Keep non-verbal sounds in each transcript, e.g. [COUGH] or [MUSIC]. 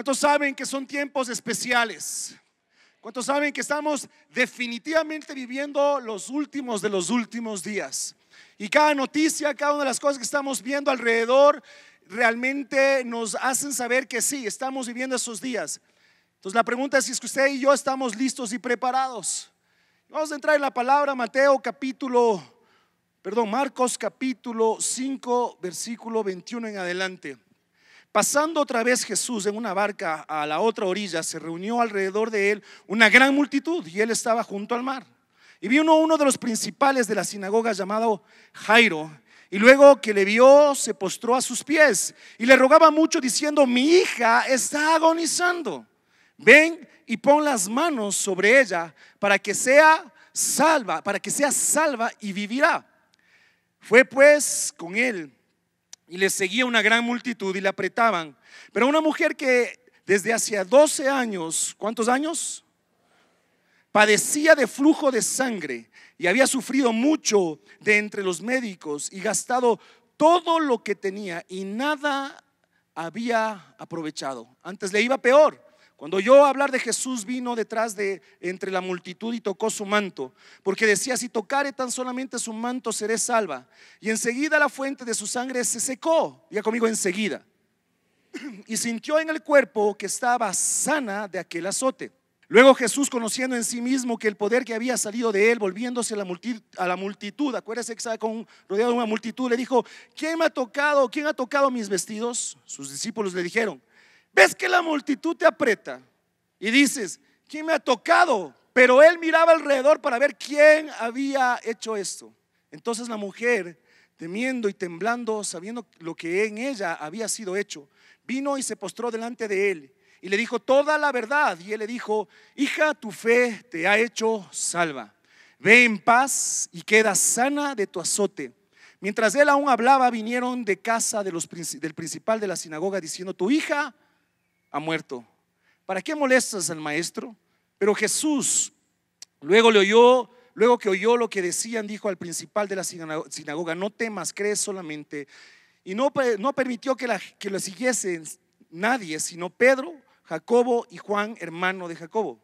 ¿Cuántos saben que son tiempos especiales? ¿Cuántos saben que estamos definitivamente viviendo los últimos de los últimos días? Y cada noticia, cada una de las cosas que estamos viendo alrededor, realmente nos hacen saber que sí, estamos viviendo esos días. Entonces la pregunta es si es que usted y yo estamos listos y preparados. Vamos a entrar en la palabra Mateo capítulo, perdón, Marcos capítulo 5, versículo 21 en adelante. Pasando otra vez Jesús en una barca a la otra orilla, se reunió alrededor de él una gran multitud y él estaba junto al mar. Y vino uno de los principales de la sinagoga llamado Jairo, y luego que le vio, se postró a sus pies y le rogaba mucho diciendo, mi hija está agonizando. Ven y pon las manos sobre ella para que sea salva, para que sea salva y vivirá. Fue pues con él y le seguía una gran multitud y le apretaban. Pero una mujer que desde hacía 12 años, ¿cuántos años? Padecía de flujo de sangre y había sufrido mucho de entre los médicos y gastado todo lo que tenía y nada había aprovechado. Antes le iba peor. Cuando yo hablar de Jesús vino detrás de entre la multitud y tocó su manto, porque decía, si tocare tan solamente su manto seré salva. Y enseguida la fuente de su sangre se secó, ya conmigo enseguida. Y sintió en el cuerpo que estaba sana de aquel azote. Luego Jesús, conociendo en sí mismo que el poder que había salido de él, volviéndose a la, multitud, a acuérdese que estaba rodeado de una multitud, le dijo, ¿quién me ha tocado? ¿Quién ha tocado mis vestidos? Sus discípulos le dijeron, Ves que la multitud te aprieta y dices, ¿quién me ha tocado? Pero él miraba alrededor para ver quién había hecho esto. Entonces la mujer, temiendo y temblando, sabiendo lo que en ella había sido hecho, vino y se postró delante de él y le dijo toda la verdad. Y él le dijo, hija, tu fe te ha hecho salva. Ve en paz y queda sana de tu azote. Mientras él aún hablaba, vinieron de casa del principal de la sinagoga diciendo, tu hija ha muerto. ¿Para qué molestas al maestro? Pero Jesús, luego le oyó, luego que oyó lo que decían, dijo al principal de la sinagoga, no temas, crees solamente. Y no, no permitió que, que lo siguiesen nadie, sino Pedro, Jacobo y Juan, hermano de Jacobo.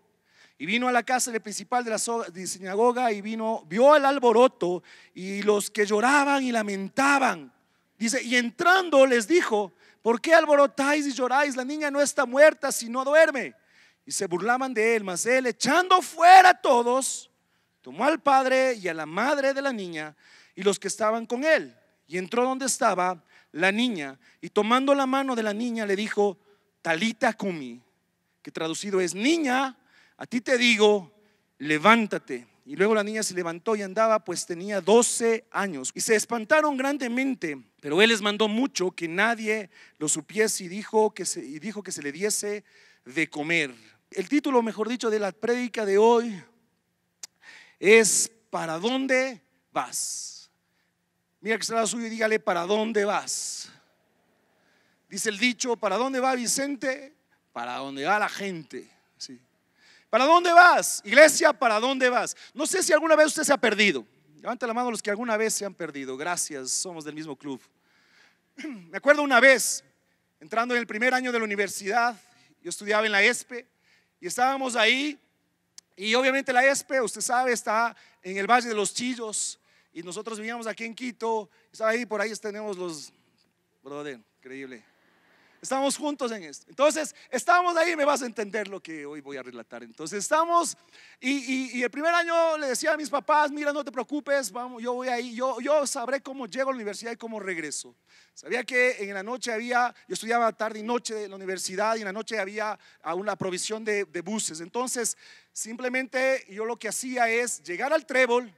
Y vino a la casa del principal de la sinagoga y vino, vio el alboroto y los que lloraban y lamentaban. Dice, y entrando les dijo, ¿Por qué alborotáis y lloráis? La niña no está muerta, sino duerme. Y se burlaban de él, mas él, echando fuera a todos, tomó al padre y a la madre de la niña y los que estaban con él, y entró donde estaba la niña, y tomando la mano de la niña le dijo, Talita Kumi, que traducido es, niña, a ti te digo, levántate. Y luego la niña se levantó y andaba, pues tenía 12 años. Y se espantaron grandemente, pero él les mandó mucho que nadie lo supiese y dijo que se, dijo que se le diese de comer. El título, mejor dicho, de la prédica de hoy es ¿Para dónde vas? Mira que se la suyo y dígale, ¿para dónde vas? Dice el dicho, ¿para dónde va Vicente? Para dónde va la gente. Sí. ¿Para dónde vas? Iglesia, ¿para dónde vas? No sé si alguna vez usted se ha perdido. Levanta la mano los que alguna vez se han perdido. Gracias, somos del mismo club. [CLEARS THROAT] Me acuerdo una vez, entrando en el primer año de la universidad, yo estudiaba en la ESPE y estábamos ahí. Y obviamente la ESPE, usted sabe, está en el Valle de los Chillos. Y nosotros vivíamos aquí en Quito. Estaba ahí, por ahí tenemos los... Brother, increíble. Estamos juntos en esto. Entonces, estamos ahí, me vas a entender lo que hoy voy a relatar. Entonces, estamos, y, el primer año le decía a mis papás, mira, no te preocupes, vamos, yo voy ahí, yo, yo sabré cómo llego a la universidad y cómo regreso. Sabía que en la noche había, yo estudiaba tarde y noche en la universidad y en la noche había una provisión de, de buses. Entonces, simplemente yo lo que hacía es llegar al trébol,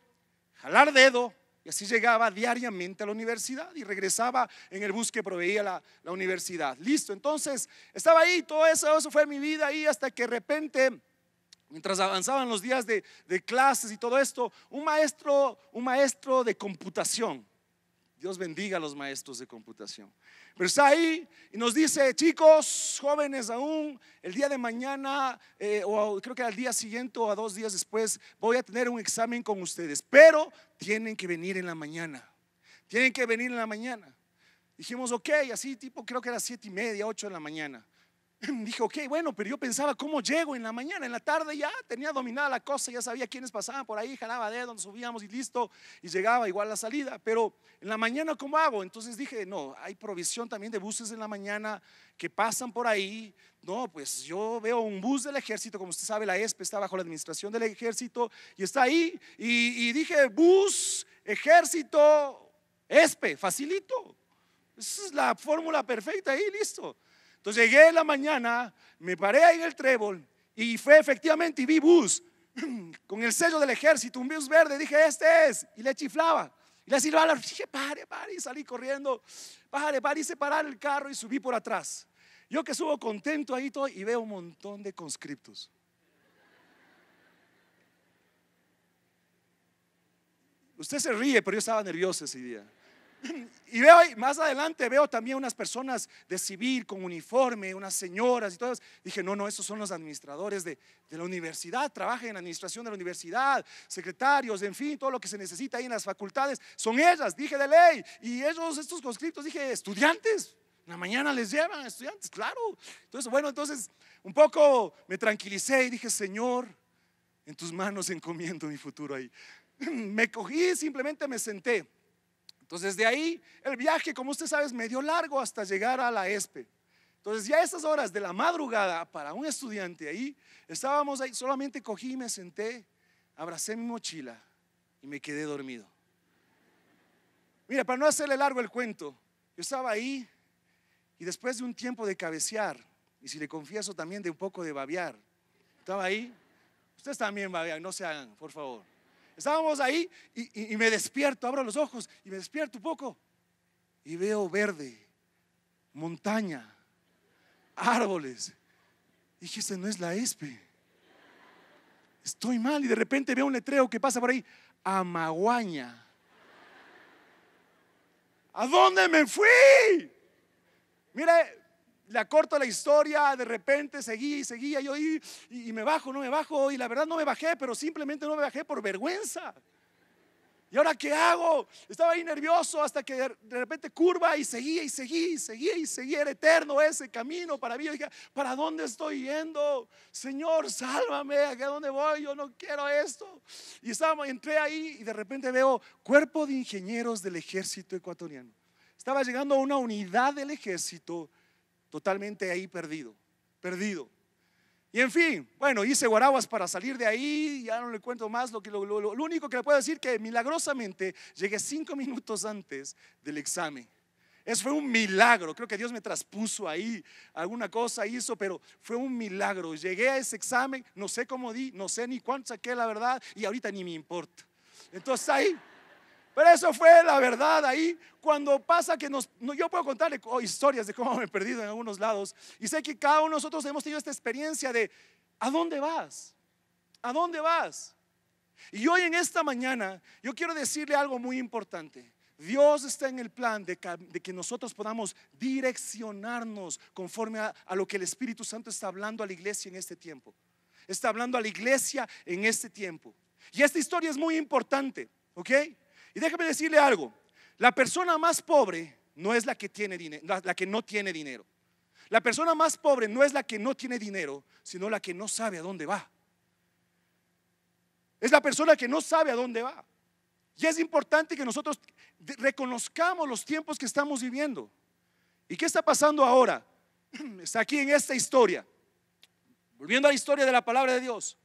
jalar dedo, y así llegaba diariamente a la universidad y regresaba en el bus que proveía la, universidad. Listo, entonces estaba ahí, todo eso, eso fue mi vida ahí hasta que de repente... Mientras avanzaban los días de, de clases y todo esto, un maestro, un maestro de computación, Dios bendiga a los maestros de computación. Pero está ahí y nos dice, chicos, jóvenes aún, el día de mañana, eh, o creo que al día siguiente o a dos días después, voy a tener un examen con ustedes, pero tienen que venir en la mañana. Tienen que venir en la mañana. Dijimos, ok, así tipo, creo que era siete y media, ocho de la mañana. [CLEARS THROAT] Dije, ok, bueno, pero yo pensaba, ¿cómo llego en la mañana? En la tarde ya tenía dominada la cosa, ya sabía quiénes pasaban por ahí, jalaba de donde subíamos y listo, y llegaba igual la salida. Pero en la mañana, ¿cómo hago? Entonces dije, no, hay provisión también de buses en la mañana que pasan por ahí. No, pues yo veo un bus del ejército, como usted sabe, la ESPE está bajo la administración del ejército y está ahí. Y, y dije, bus, ejército, ESPE, facilito. Esa es la fórmula perfecta ahí, listo llegué en la mañana, me paré ahí en el trébol y fue efectivamente y vi bus [CLEARS THROAT] con el sello del ejército, un bus verde, dije, este es, y le chiflaba. Y le decía, dije, pare, pare, y salí corriendo, pare, pare, hice parar el carro y subí por atrás. Yo que subo contento ahí todo y veo un montón de conscriptos. Usted se ríe, pero yo estaba nervioso ese día. [CLEARS THROAT] Y veo ahí, más adelante veo también unas personas de civil con uniforme, unas señoras y todas. Dije, no, no, esos son los administradores de, de la universidad, trabajan en la administración de la universidad, secretarios, en fin, todo lo que se necesita ahí en las facultades. Son ellas, dije de ley. Y ellos, estos conscriptos, dije, estudiantes. En la mañana les llevan estudiantes, claro. Entonces, bueno, entonces un poco me tranquilicé y dije, Señor, en tus manos encomiendo mi futuro ahí. [CLEARS THROAT] Me cogí, simplemente me senté entonces de ahí el viaje, como usted sabe, es medio largo hasta llegar a la ESPE. Entonces ya a esas horas de la madrugada para un estudiante ahí, estábamos ahí, solamente cogí, me senté, abracé mi mochila y me quedé dormido. Mira, para no hacerle largo el cuento, yo estaba ahí y después de un tiempo de cabecear, y si le confieso también de un poco de babear, estaba ahí, ustedes también babean, no se hagan, por favor. Estábamos ahí y, me despierto, abro los ojos y me despierto un poco y veo verde, montaña, árboles. dije, este no es la ESPE. Estoy mal y de repente veo un letreo que pasa por ahí, Amaguaña. ¿A dónde me fui? Mira, le corto la historia, de repente seguía y seguía yo y, y, me bajo, no me bajo, y la verdad no me bajé, pero simplemente no me bajé por vergüenza. ¿Y ahora qué hago? Estaba ahí nervioso hasta que de repente curva y seguía y seguía y seguía y seguía. Era eterno ese camino para mí. Yo dije, ¿para dónde estoy yendo? Señor, sálvame, ¿a dónde voy? Yo no quiero esto. Y estaba, entré ahí y de repente veo cuerpo de ingenieros del ejército ecuatoriano. Estaba llegando a una unidad del ejército totalmente ahí perdido, perdido. Y en fin, bueno, hice guaraguas para salir de ahí, ya no le cuento más, lo, único que le puedo decir que milagrosamente llegué cinco minutos antes del examen. Eso fue un milagro, creo que Dios me traspuso ahí, alguna cosa hizo, pero fue un milagro. Llegué a ese examen, no sé cómo di, no sé ni cuánto saqué la verdad y ahorita ni me importa. Entonces ahí pero eso fue la verdad ahí. Cuando pasa que nos... yo puedo contarle oh, historias de cómo me he perdido en algunos lados. Y sé que cada uno de nosotros hemos tenido esta experiencia de, ¿a dónde vas? ¿A dónde vas? Y hoy en esta mañana yo quiero decirle algo muy importante. Dios está en el plan de que, nosotros podamos direccionarnos conforme a, a lo que el Espíritu Santo está hablando a la iglesia en este tiempo. Está hablando a la iglesia en este tiempo. Y esta historia es muy importante, ¿ok? Y déjame decirle algo, la persona más pobre no es la que, tiene dinero, la que no tiene dinero. La persona más pobre no es la que no tiene dinero, sino la que no sabe a dónde va. Es la persona que no sabe a dónde va. Y es importante que nosotros reconozcamos los tiempos que estamos viviendo. ¿Y qué está pasando ahora? [CLEARS THROAT] Está aquí en esta historia. Volviendo a la historia de la palabra de Dios.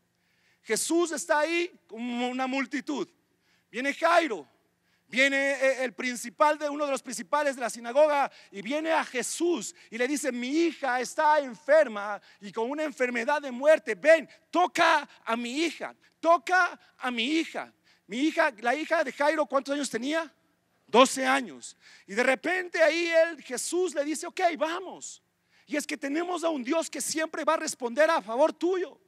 Jesús está ahí como una multitud. Viene Jairo, Viene eh, el principal de uno de los principales de la sinagoga y viene a Jesús y le dice, "Mi hija está enferma y con una enfermedad de muerte. Ven, toca a mi hija, toca a mi hija." Mi hija, la hija de Jairo, ¿cuántos años tenía? 12 años. Y de repente ahí él Jesús le dice, "Ok, vamos." Y es que tenemos a un Dios que siempre va a responder a favor tuyo.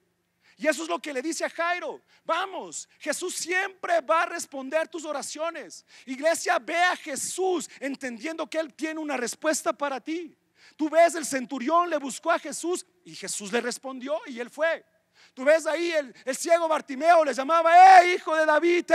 Y eso es lo que le dice a Jairo. Vamos, Jesús siempre va a responder tus oraciones. Iglesia, ve a Jesús entendiendo que Él tiene una respuesta para ti. Tú ves, el centurión le buscó a Jesús y Jesús le respondió y Él fue. Tú ves ahí el, el ciego Bartimeo le llamaba, ¡eh, hijo de David!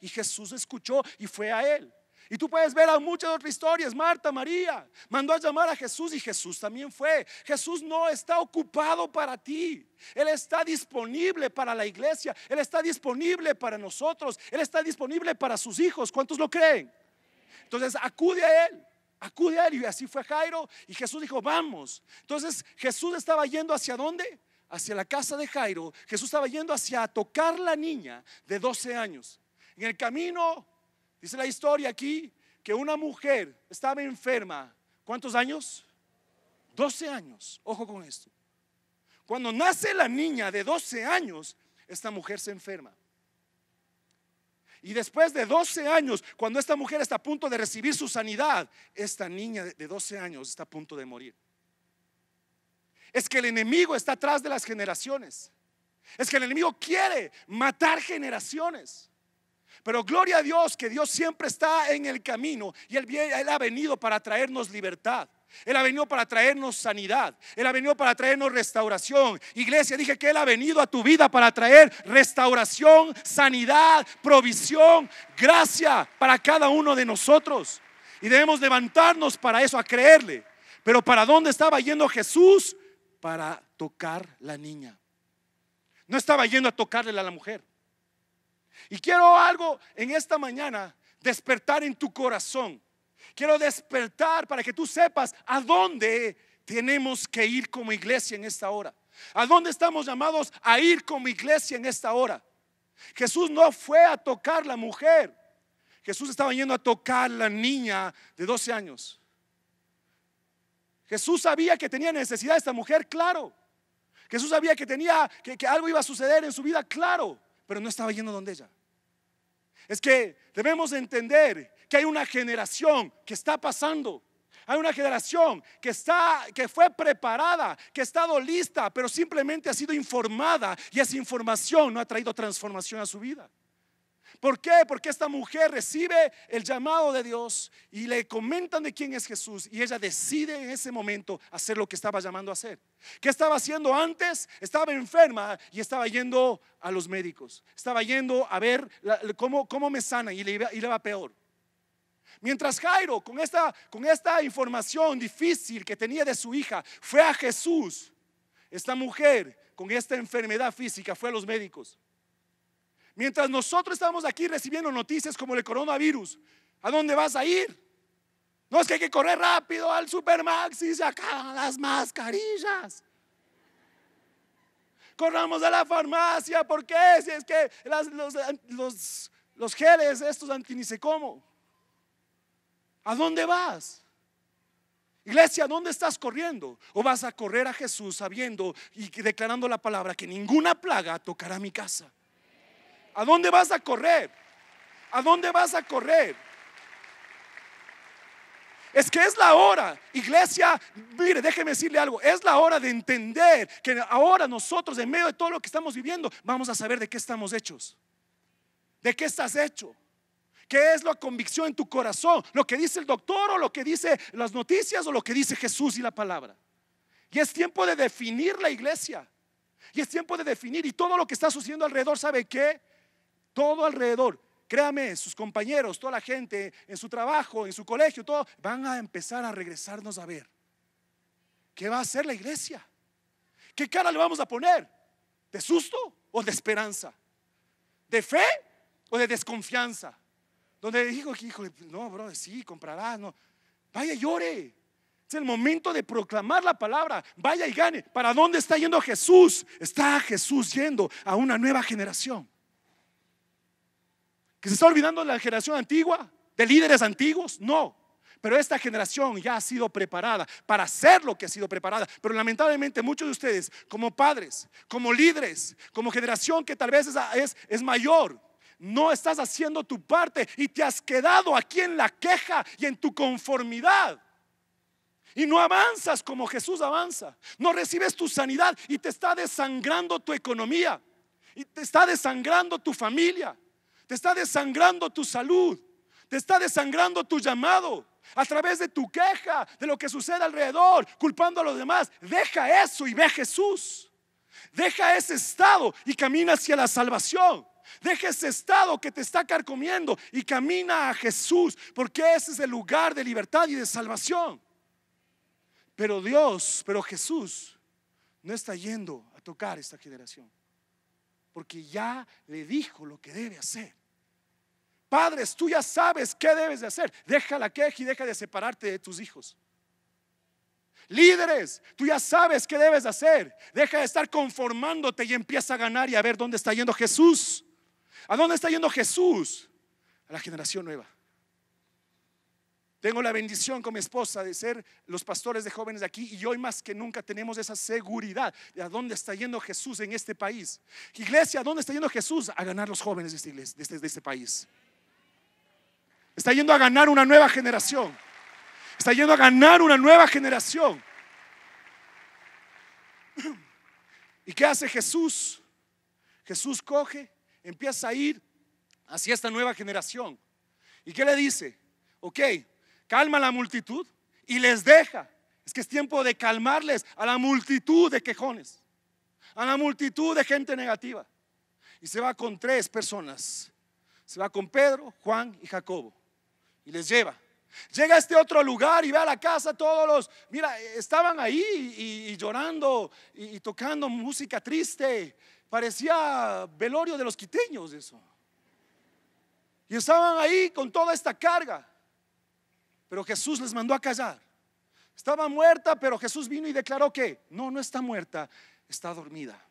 y Jesús escuchó y fue a Él. Y tú puedes ver a muchas otras historias. Marta, María, mandó a llamar a Jesús y Jesús también fue. Jesús no está ocupado para ti. Él está disponible para la iglesia. Él está disponible para nosotros. Él está disponible para sus hijos. ¿Cuántos lo creen? Entonces acude a Él. Acude a Él. Y así fue Jairo. Y Jesús dijo, vamos. Entonces Jesús estaba yendo hacia dónde? Hacia la casa de Jairo. Jesús estaba yendo hacia tocar la niña de 12 años. En el camino Dice la historia aquí que una mujer estaba enferma. ¿Cuántos años? 12 años. Ojo con esto. Cuando nace la niña de 12 años, esta mujer se enferma. Y después de 12 años, cuando esta mujer está a punto de recibir su sanidad, esta niña de 12 años está a punto de morir. Es que el enemigo está atrás de las generaciones. Es que el enemigo quiere matar generaciones. Pero gloria a Dios que Dios siempre está en el camino y él, ha venido para traernos libertad. Él ha venido para traernos sanidad. Él ha venido para traernos restauración. Iglesia, dije que Él ha venido a tu vida para traer restauración, sanidad, provisión, gracia para cada uno de nosotros. Y debemos levantarnos para eso, a creerle. Pero ¿para dónde estaba yendo Jesús? Para tocar la niña. No estaba yendo a tocarle a la mujer. Y quiero algo en esta mañana, despertar en tu corazón. Quiero despertar para que tú sepas a dónde tenemos que ir como iglesia en esta hora. ¿A dónde estamos llamados a ir como iglesia en esta hora? Jesús no fue a tocar la mujer. Jesús estaba yendo a tocar la niña de 12 años. Jesús sabía que tenía necesidad esta mujer, claro. Jesús sabía que tenía que algo iba a suceder en su vida, claro pero no estaba yendo donde ella. Es que debemos entender que hay una generación que está pasando. Hay una generación que está que fue preparada, que ha estado lista, pero simplemente ha sido informada y esa información no ha traído transformación a su vida. ¿Por qué? Porque esta mujer recibe el llamado de Dios y le comentan de quién es Jesús y ella decide en ese momento hacer lo que estaba llamando a hacer. ¿Qué estaba haciendo antes? Estaba enferma y estaba yendo a los médicos. Estaba yendo a ver cómo, me sana y le, iba, y le va peor. Mientras Jairo, con esta, con esta información difícil que tenía de su hija, fue a Jesús, esta mujer con esta enfermedad física fue a los médicos. Mientras nosotros estamos aquí recibiendo noticias como el coronavirus, ¿a dónde vas a ir? No es que hay que correr rápido al Supermax y se las mascarillas. Corramos a la farmacia, ¿por qué? Si es que los, los, los, geles, estos antinisecomo. ¿A dónde vas? Iglesia, ¿dónde estás corriendo? ¿O vas a correr a Jesús sabiendo y declarando la palabra que ninguna plaga tocará mi casa? ¿A dónde vas a correr? ¿A dónde vas a correr? Es que es la hora, iglesia, mire, déjeme decirle algo, es la hora de entender que ahora nosotros en medio de todo lo que estamos viviendo vamos a saber de qué estamos hechos, de qué estás hecho, qué es la convicción en tu corazón, lo que dice el doctor o lo que dice las noticias o lo que dice Jesús y la palabra. Y es tiempo de definir la iglesia, y es tiempo de definir y todo lo que está sucediendo alrededor, ¿sabe qué? todo alrededor. Créame, sus compañeros, toda la gente, en su trabajo, en su colegio, todo, van a empezar a regresarnos a ver. ¿Qué va a hacer la iglesia? ¿Qué cara le vamos a poner? ¿De susto o de esperanza? ¿De fe o de desconfianza? Donde dijo, que hijo, no, bro, sí, comprará, no. Vaya, llore. Es el momento de proclamar la palabra. Vaya y gane. ¿Para dónde está yendo Jesús? Está Jesús yendo a una nueva generación que se está olvidando de la generación antigua, de líderes antiguos, no. Pero esta generación ya ha sido preparada para hacer lo que ha sido preparada. Pero lamentablemente muchos de ustedes, como padres, como líderes, como generación que tal vez es, es, es mayor, no estás haciendo tu parte y te has quedado aquí en la queja y en tu conformidad. Y no avanzas como Jesús avanza. No recibes tu sanidad y te está desangrando tu economía. Y te está desangrando tu familia. Te está desangrando tu salud. Te está desangrando tu llamado. A través de tu queja, de lo que sucede alrededor, culpando a los demás. Deja eso y ve a Jesús. Deja ese estado y camina hacia la salvación. Deja ese estado que te está carcomiendo y camina a Jesús, porque ese es el lugar de libertad y de salvación. Pero Dios, pero Jesús no está yendo a tocar esta generación, porque ya le dijo lo que debe hacer. Padres, tú ya sabes qué debes de hacer. Deja la queja y deja de separarte de tus hijos. Líderes, tú ya sabes qué debes de hacer. Deja de estar conformándote y empieza a ganar y a ver dónde está yendo Jesús. ¿A dónde está yendo Jesús? A la generación nueva. Tengo la bendición con mi esposa de ser los pastores de jóvenes de aquí y hoy más que nunca tenemos esa seguridad de a dónde está yendo Jesús en este país. Iglesia, ¿a dónde está yendo Jesús? A ganar los jóvenes de este, este, este país. Está yendo a ganar una nueva generación. Está yendo a ganar una nueva generación. ¿Y qué hace Jesús? Jesús coge, empieza a ir hacia esta nueva generación. ¿Y qué le dice? Ok, calma a la multitud y les deja. Es que es tiempo de calmarles a la multitud de quejones, a la multitud de gente negativa. Y se va con tres personas. Se va con Pedro, Juan y Jacobo y les lleva. Llega a este otro lugar y ve a la casa todos los, mira, estaban ahí y, llorando y, y, tocando música triste. Parecía velorio de los quiteños eso. Y estaban ahí con toda esta carga. Pero Jesús les mandó a callar. Estaba muerta, pero Jesús vino y declaró que no, no está muerta, está dormida.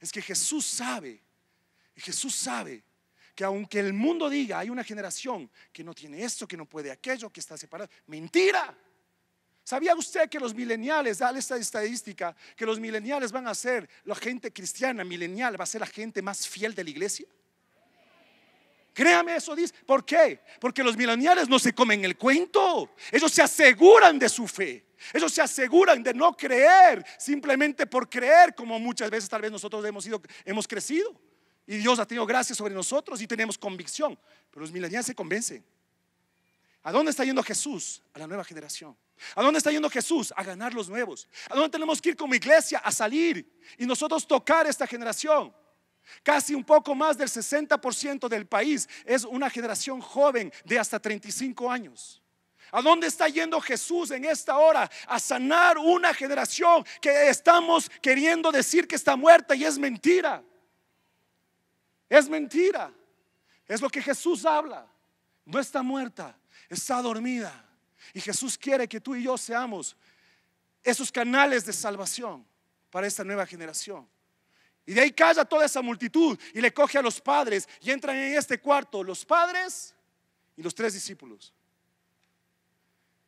Es que Jesús sabe, Jesús sabe que aunque el mundo diga, hay una generación que no tiene esto, que no puede aquello, que está separada, mentira. ¿Sabía usted que los mileniales, dale esta estadística, que los mileniales van a ser la gente cristiana, milenial, va a ser la gente más fiel de la iglesia? Créame eso, dice. ¿Por qué? Porque los mileniales no se comen el cuento. Ellos se aseguran de su fe. Ellos se aseguran de no creer simplemente por creer, como muchas veces tal vez nosotros hemos, sido, hemos crecido. Y Dios ha tenido gracia sobre nosotros y tenemos convicción. Pero los mileniales se convencen. ¿A dónde está yendo Jesús? A la nueva generación. ¿A dónde está yendo Jesús? A ganar los nuevos. ¿A dónde tenemos que ir como iglesia? A salir y nosotros tocar esta generación. Casi un poco más del 60% del país es una generación joven de hasta 35 años. ¿A dónde está yendo Jesús en esta hora? A sanar una generación que estamos queriendo decir que está muerta y es mentira. Es mentira. Es lo que Jesús habla. No está muerta, está dormida. Y Jesús quiere que tú y yo seamos esos canales de salvación para esta nueva generación. Y de ahí calla toda esa multitud y le coge a los padres y entran en este cuarto los padres y los tres discípulos.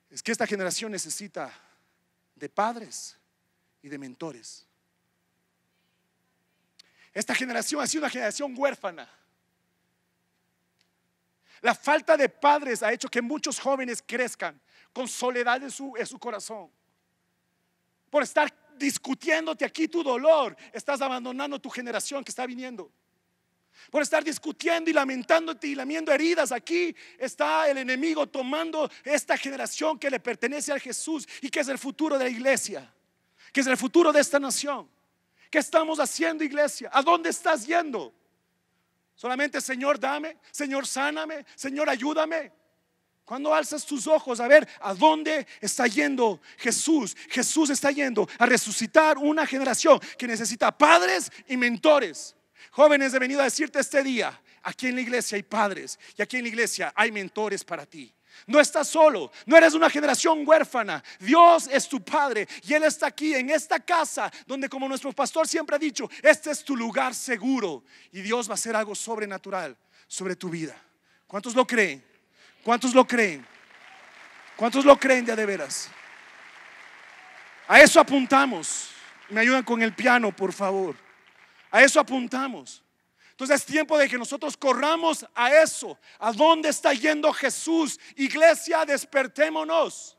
Es que esta generación necesita de padres y de mentores. Esta generación ha sido una generación huérfana. La falta de padres ha hecho que muchos jóvenes crezcan con soledad en su, corazón. Por estar discutiéndote aquí tu dolor, estás abandonando tu generación que está viniendo. Por estar discutiendo y lamentándote y lamiendo heridas aquí, está el enemigo tomando esta generación que le pertenece a Jesús y que es el futuro de la iglesia, que es el futuro de esta nación. ¿Qué estamos haciendo, iglesia? ¿A dónde estás yendo? Solamente, Señor, dame, Señor, sáname, Señor, ayúdame. Cuando alzas tus ojos a ver a dónde está yendo Jesús, Jesús está yendo a resucitar una generación que necesita padres y mentores. Jóvenes, he venido a decirte este día, aquí en la iglesia hay padres y aquí en la iglesia hay mentores para ti. No estás solo, no eres una generación huérfana. Dios es tu Padre y Él está aquí en esta casa donde como nuestro pastor siempre ha dicho, este es tu lugar seguro y Dios va a hacer algo sobrenatural sobre tu vida. ¿Cuántos lo creen? ¿Cuántos lo creen? ¿Cuántos lo creen de, de veras? A eso apuntamos. Me ayudan con el piano, por favor. A eso apuntamos. Entonces es tiempo de que nosotros corramos a eso. ¿A dónde está yendo Jesús? Iglesia, despertémonos.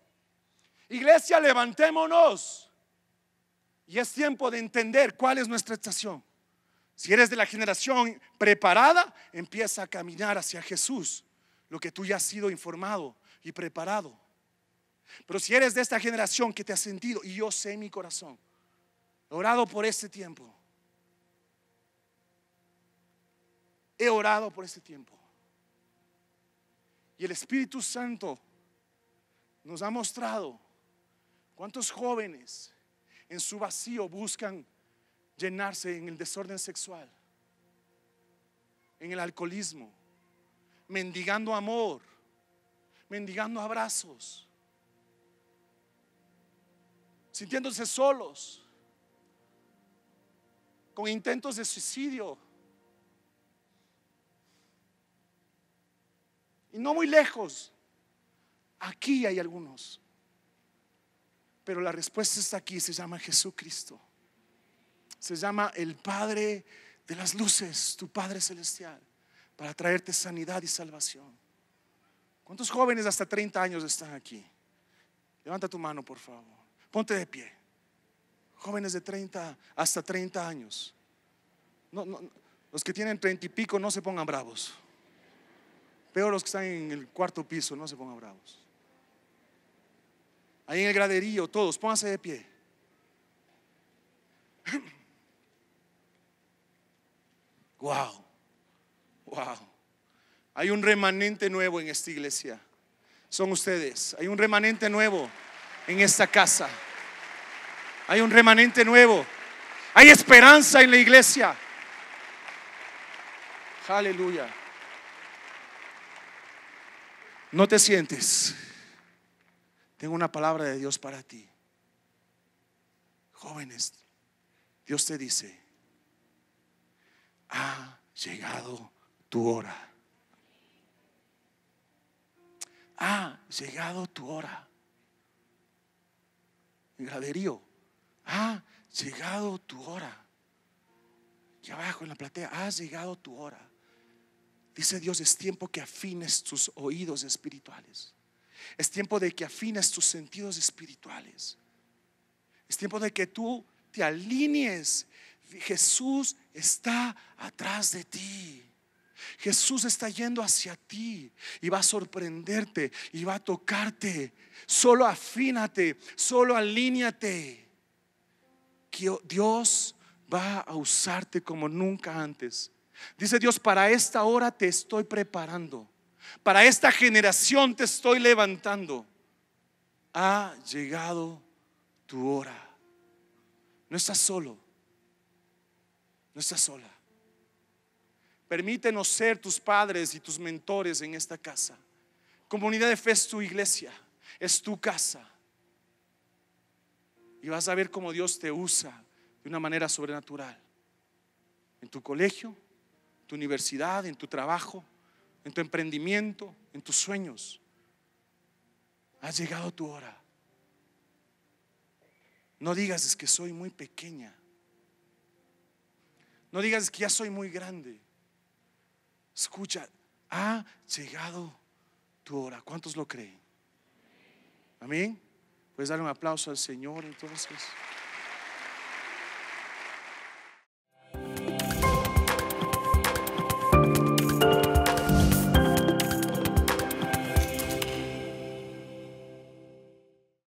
Iglesia, levantémonos. Y es tiempo de entender cuál es nuestra estación. Si eres de la generación preparada, empieza a caminar hacia Jesús, lo que tú ya has sido informado y preparado. Pero si eres de esta generación que te ha sentido, y yo sé mi corazón, orado por este tiempo, He orado por este tiempo. Y el Espíritu Santo nos ha mostrado cuántos jóvenes en su vacío buscan llenarse en el desorden sexual, en el alcoholismo, mendigando amor, mendigando abrazos, sintiéndose solos, con intentos de suicidio y no muy lejos. Aquí hay algunos. Pero la respuesta está aquí, se llama Jesucristo. Se llama el Padre de las Luces, tu Padre Celestial, para traerte sanidad y salvación. ¿Cuántos jóvenes hasta 30 años están aquí? Levanta tu mano, por favor. Ponte de pie. Jóvenes de 30 hasta 30 años. los que tienen 30 y pico no se pongan bravos. Peor los que están en el cuarto piso, no se pongan bravos. Ahí en el graderío, todos, pónganse de pie. Wow, [CLEARS THROAT] wow. Hay un remanente nuevo en esta iglesia. Son ustedes. Hay un remanente nuevo en esta casa. Hay un remanente nuevo. Hay esperanza en la iglesia. Aleluya. No te sientes. Tengo una palabra de Dios para ti. Jóvenes, Dios te dice, ha llegado tu hora. Ha llegado tu hora. En Graderío, ha llegado tu hora. Y abajo en la platea, ha llegado tu hora. Dice Dios, es tiempo que afines tus oídos espirituales. Es tiempo de que afines tus sentidos espirituales. Es tiempo de que tú te alinees. Jesús está atrás de ti. Jesús está yendo hacia ti y va a sorprenderte y va a tocarte. Solo afínate, solo alíñate. Dios va a usarte como nunca antes. Dice Dios, para esta hora te estoy preparando. Para esta generación te estoy levantando. Ha llegado tu hora. No estás solo. No estás sola. Permítenos ser tus padres y tus mentores en esta casa. Comunidad de fe es tu iglesia, es tu casa. Y vas a ver cómo Dios te usa de una manera sobrenatural. En tu colegio, tu universidad, en tu trabajo, en tu emprendimiento, en tus sueños. Ha llegado tu hora. No digas es que soy muy pequeña. No digas es que ya soy muy grande. Escucha, ha llegado tu hora. ¿Cuántos lo creen? Amén. Puedes dar un aplauso al Señor entonces.